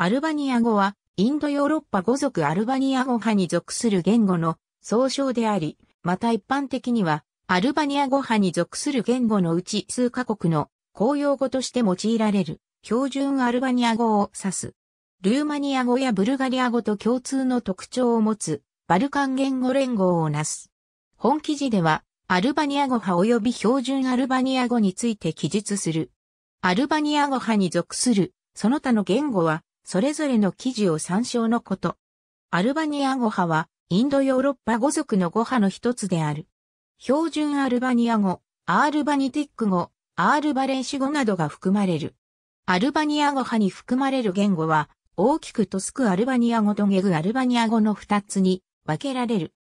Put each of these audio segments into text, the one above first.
アルバニア語は、インドヨーロッパ語族アルバニア語派に属する言語の総称であり、また一般的には、アルバニア語派に属する言語のうち数カ国の公用語として用いられる、標準アルバニア語を指す。ルーマニア語やブルガリア語と共通の特徴を持つ、バルカン言語連合をなす。本記事では、アルバニア語派及び標準アルバニア語について記述する。アルバニア語派に属する、その他の言語は、それぞれの記事を参照のこと。アルバニア語派は、インドヨーロッパ語族の語派の一つである。標準アルバニア語、アールバニティック語、アールバレンシ語などが含まれる。アルバニア語派に含まれる言語は、大きくトスクアルバニア語とゲグアルバニア語の二つに分けられる。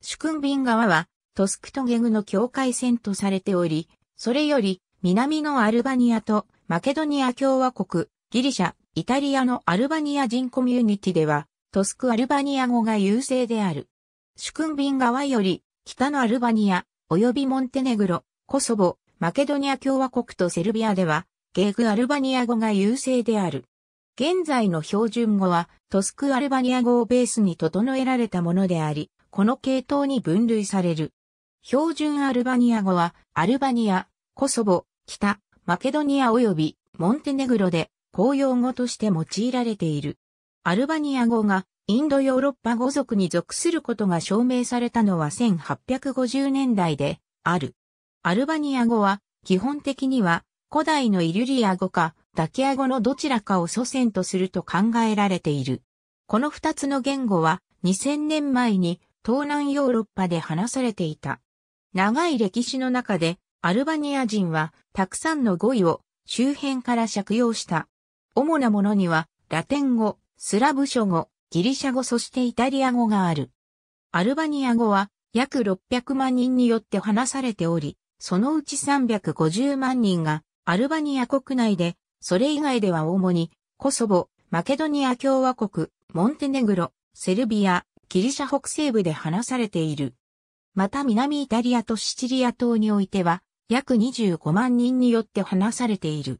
主君便側は、トスクとゲグの境界線とされており、それより南のアルバニアとマケドニア共和国、ギリシャ、イタリアのアルバニア人コミュニティでは、トスクアルバニア語が優勢である。主君便側より、北のアルバニア、及びモンテネグロ、コソボ、マケドニア共和国とセルビアでは、ゲーグアルバニア語が優勢である。現在の標準語は、トスクアルバニア語をベースに整えられたものであり、この系統に分類される。標準アルバニア語は、アルバニア、コソボ、北、マケドニア及びモンテネグロで公用語として用いられている。アルバニア語がインドヨーロッパ語族に属することが証明されたのは1850年代である。アルバニア語は基本的には古代のイリュリア語かダキア語のどちらかを祖先とすると考えられている。この二つの言語は2000年前に東南ヨーロッパで話されていた。長い歴史の中でアルバニア人はたくさんの語彙を周辺から借用した。主なものには、ラテン語、スラブ諸語、ギリシャ語そしてイタリア語がある。アルバニア語は約600万人によって話されており、そのうち350万人がアルバニア国内で、それ以外では主にコソボ、マケドニア共和国、モンテネグロ、セルビア、ギリシャ北西部で話されている。また南イタリアとシチリア島においては、約25万人によって話されている。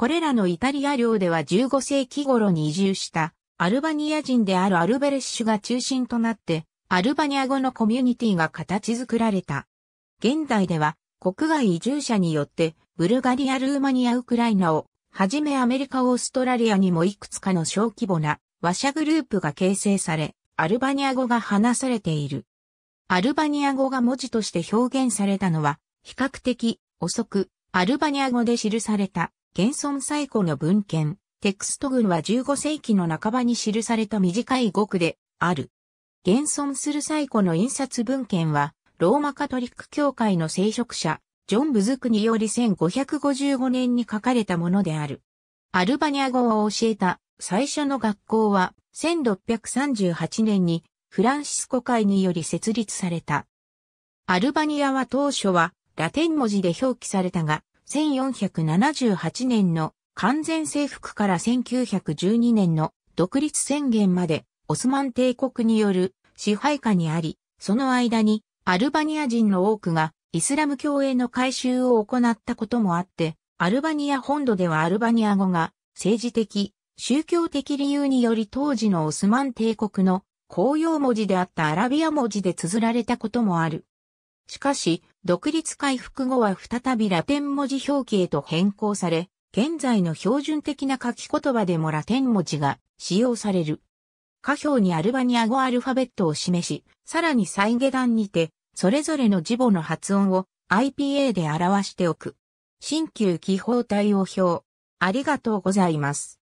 これらのイタリア領では15世紀頃に移住したアルバニア人であるアルベレッシュが中心となって、アルバニア語のコミュニティが形作られた。現代では国外移住者によってブルガリア・ルーマニア・ウクライナをはじめアメリカ・オーストラリアにもいくつかの小規模な和社グループが形成され、アルバニア語が話されている。アルバニア語が文字として表現されたのは比較的遅くアルバニア語で記された現存最古の文献、テクスト群は15世紀の半ばに記された短い語句である。現存する最古の印刷文献は、ローマカトリック教会の聖職者、ジョン・ブズクにより1555年に書かれたものである。アルバニア語を教えた最初の学校は1638年にフランシスコ会により設立された。アルバニアは当初はラテン文字で表記されたが、1478年の完全征服から1912年の独立宣言までオスマン帝国による支配下にあり、その間にアルバニア人の多くがイスラム教への改修を行ったこともあって、アルバニア本土ではアルバニア語が政治的、宗教的理由により当時のオスマン帝国の公用文字であったアラビア文字で綴られたこともある。しかし、独立回復後は再びラテン文字表記へと変更され、現在の標準的な書き言葉でもラテン文字が使用される。下表にアルバニア語アルファベットを示し、さらに再下段にて、それぞれの字母の発音を IPA で表しておく。新旧記法対応表。ありがとうございます。